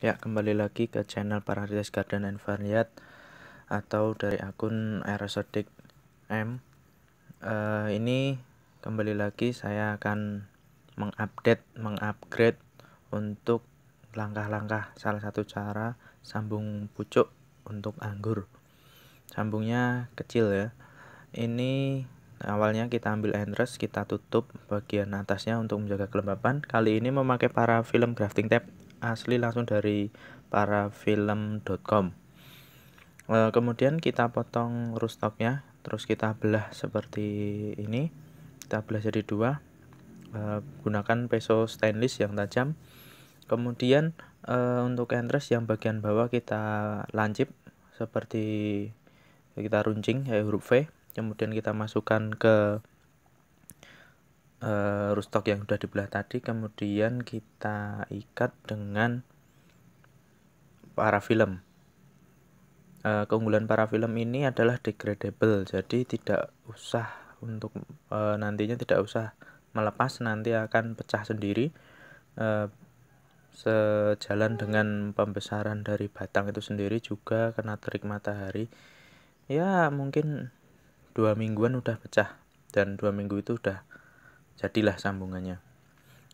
Ya, kembali lagi ke channel Paradise Garden and Vineyard atau dari akun Aerosotic M. Uh, ini kembali lagi saya akan mengupdate, mengupgrade untuk langkah-langkah salah satu cara sambung pucuk untuk anggur. Sambungnya kecil ya. Ini awalnya kita ambil endres, kita tutup bagian atasnya untuk menjaga kelembapan. Kali ini memakai para film grafting tape asli langsung dari parafilm.com eh, kemudian kita potong rustoknya, terus kita belah seperti ini kita belah jadi dua eh, gunakan peso stainless yang tajam kemudian eh, untuk entres yang bagian bawah kita lancip seperti kita runcing ya huruf V kemudian kita masukkan ke uh, eh, rustok yang sudah dibelah tadi kemudian kita ikat dengan parafilm uh, eh, keunggulan film ini adalah degradable jadi tidak usah untuk uh, nantinya tidak usah melepas nanti akan pecah sendiri uh, sejalan dengan pembesaran dari batang itu sendiri juga kena terik matahari ya mungkin dua mingguan udah pecah dan dua minggu itu udah jadilah sambungannya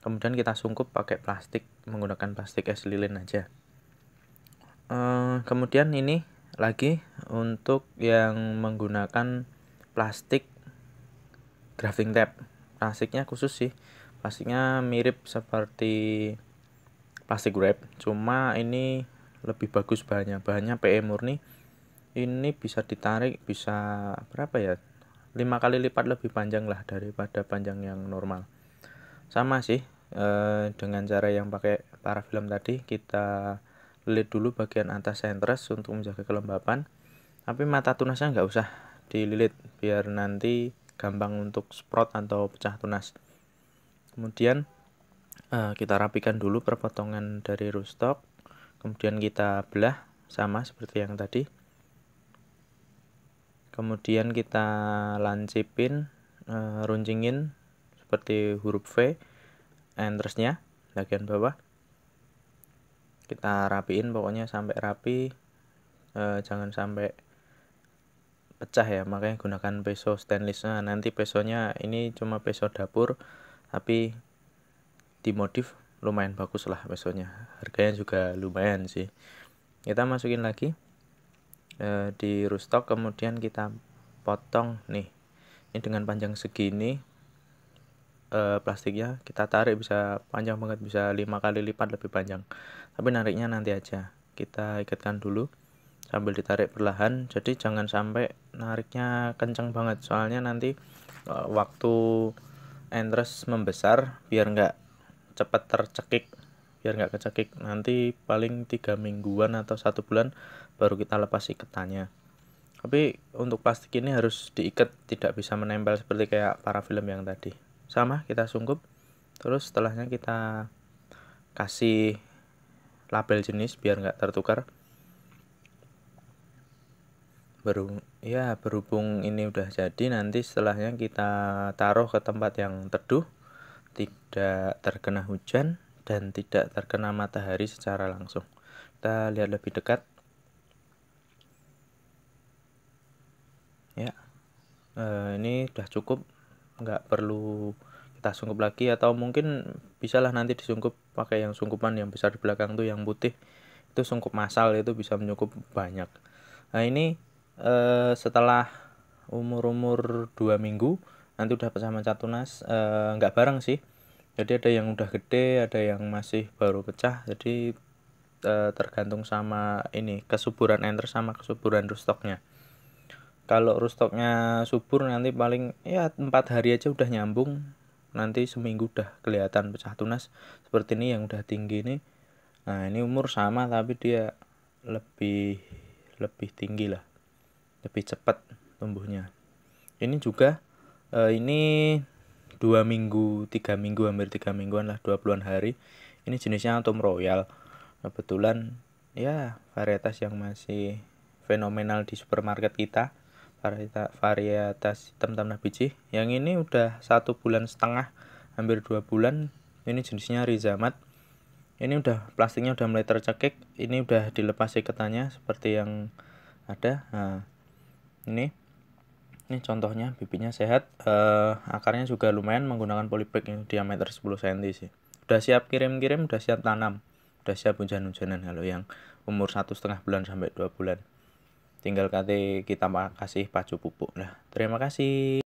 kemudian kita sungkup pakai plastik menggunakan plastik es lilin aja uh, kemudian ini lagi untuk yang menggunakan plastik grafting tape plastiknya khusus sih plastiknya mirip seperti plastik wrap cuma ini lebih bagus bahannya bahannya PE murni ini bisa ditarik bisa berapa ya lima kali lipat lebih panjang lah daripada panjang yang normal sama sih eh, dengan cara yang pakai para film tadi kita lilit dulu bagian atas sentres untuk menjaga kelembapan tapi mata tunasnya nggak usah dililit biar nanti gampang untuk sprot atau pecah tunas kemudian eh, kita rapikan dulu perpotongan dari rootstock kemudian kita belah sama seperti yang tadi kemudian kita lancipin uh, runcingin seperti huruf V entersnya bagian bawah kita rapiin pokoknya sampai rapi e, jangan sampai pecah ya makanya gunakan peso stainless nah, nanti pesonya ini cuma peso dapur tapi dimodif lumayan bagus lah pesonya harganya juga lumayan sih kita masukin lagi e, di rustok kemudian kita potong nih ini dengan panjang segini e, plastiknya kita tarik bisa panjang banget bisa lima kali lipat lebih panjang tapi nariknya nanti aja kita ikatkan dulu sambil ditarik perlahan jadi jangan sampai nariknya kencang banget soalnya nanti e, waktu endres membesar biar nggak cepat tercekik biar nggak kecekik nanti paling tiga mingguan atau satu bulan baru kita lepas iketannya tapi untuk plastik ini harus diikat tidak bisa menempel seperti kayak para film yang tadi sama kita sungkup terus setelahnya kita kasih label jenis biar nggak tertukar baru ya berhubung ini udah jadi nanti setelahnya kita taruh ke tempat yang teduh tidak terkena hujan dan tidak terkena matahari secara langsung. Kita lihat lebih dekat. Ya, eh, ini sudah cukup, nggak perlu kita sungkup lagi atau mungkin bisalah nanti disungkup pakai yang sungkupan yang besar di belakang tuh yang putih itu sungkup masal itu bisa menyungkup banyak. Nah ini eh, setelah umur umur dua minggu nanti udah bersama catunas tunas eh, nggak bareng sih jadi ada yang udah gede ada yang masih baru pecah jadi eh, tergantung sama ini kesuburan enter sama kesuburan rustoknya. kalau rustoknya subur nanti paling ya empat hari aja udah nyambung nanti seminggu udah kelihatan pecah tunas seperti ini yang udah tinggi ini. nah ini umur sama tapi dia lebih lebih tinggi lah lebih cepat tumbuhnya ini juga eh, ini dua minggu tiga minggu hampir tiga mingguan lah dua an hari ini jenisnya atom Royal nah, kebetulan ya varietas yang masih fenomenal di supermarket kita varietas, varietas hitam tanah biji yang ini udah satu bulan setengah hampir dua bulan ini jenisnya Rizamat ini udah plastiknya udah mulai tercekik ini udah dilepas iketannya seperti yang ada nah, ini ini contohnya bibitnya sehat, uh, akarnya juga lumayan menggunakan polybag yang diameter 10 cm sih. Udah siap kirim-kirim, udah siap tanam, udah siap hujan-hujanan kalau yang umur satu setengah bulan sampai dua bulan. Tinggal kate kita kasih pacu pupuk. Nah, terima kasih.